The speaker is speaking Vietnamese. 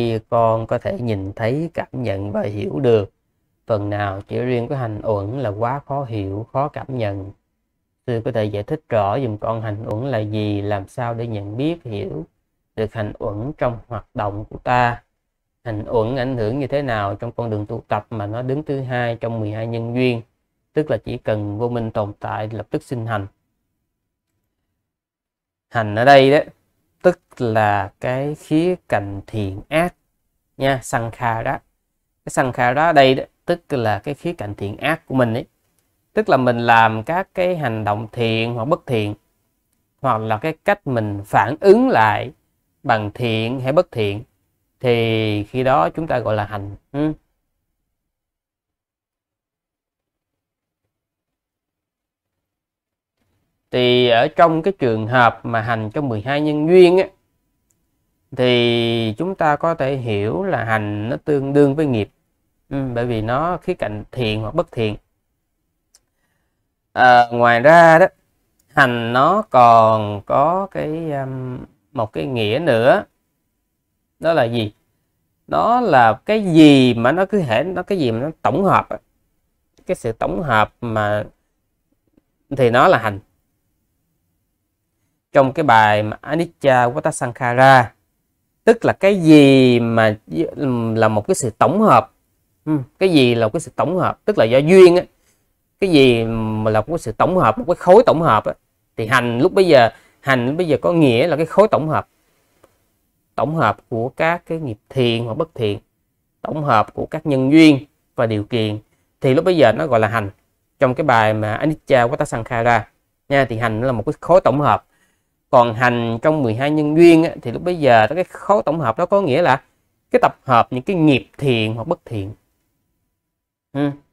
kia con có thể nhìn thấy cảm nhận và hiểu được phần nào chỉ riêng cái hành uẩn là quá khó hiểu khó cảm nhận sư có thể giải thích rõ dùm con hành uẩn là gì làm sao để nhận biết hiểu được hành uẩn trong hoạt động của ta hành uẩn ảnh hưởng như thế nào trong con đường tu tập mà nó đứng thứ hai trong 12 nhân duyên tức là chỉ cần vô minh tồn tại lập tức sinh hành hành ở đây đó tức là cái khía cạnh thiện ác nha sân kha đó cái sân kha đó đây đó, tức là cái khía cạnh thiện ác của mình ấy tức là mình làm các cái hành động thiện hoặc bất thiện hoặc là cái cách mình phản ứng lại bằng thiện hay bất thiện thì khi đó chúng ta gọi là hành ừ. thì ở trong cái trường hợp mà hành trong 12 nhân duyên á, thì chúng ta có thể hiểu là hành nó tương đương với nghiệp ừ, bởi vì nó khía cạnh thiện hoặc bất thiện à, ngoài ra đó hành nó còn có cái um, một cái nghĩa nữa đó là gì nó là cái gì mà nó cứ hệ nó cái gì mà nó tổng hợp cái sự tổng hợp mà thì nó là hành trong cái bài mà anicca vatasankhara tức là cái gì mà là một cái sự tổng hợp ừ, cái gì là một cái sự tổng hợp tức là do duyên á cái gì mà là một cái sự tổng hợp một cái khối tổng hợp á thì hành lúc bây giờ hành bây giờ có nghĩa là cái khối tổng hợp tổng hợp của các cái nghiệp thiện hoặc bất thiện tổng hợp của các nhân duyên và điều kiện thì lúc bây giờ nó gọi là hành trong cái bài mà anicca vatasankhara nha thì hành là một cái khối tổng hợp còn hành trong 12 nhân duyên á, thì lúc bây giờ cái khối tổng hợp đó có nghĩa là cái tập hợp những cái nghiệp thiện hoặc bất thiện ừ.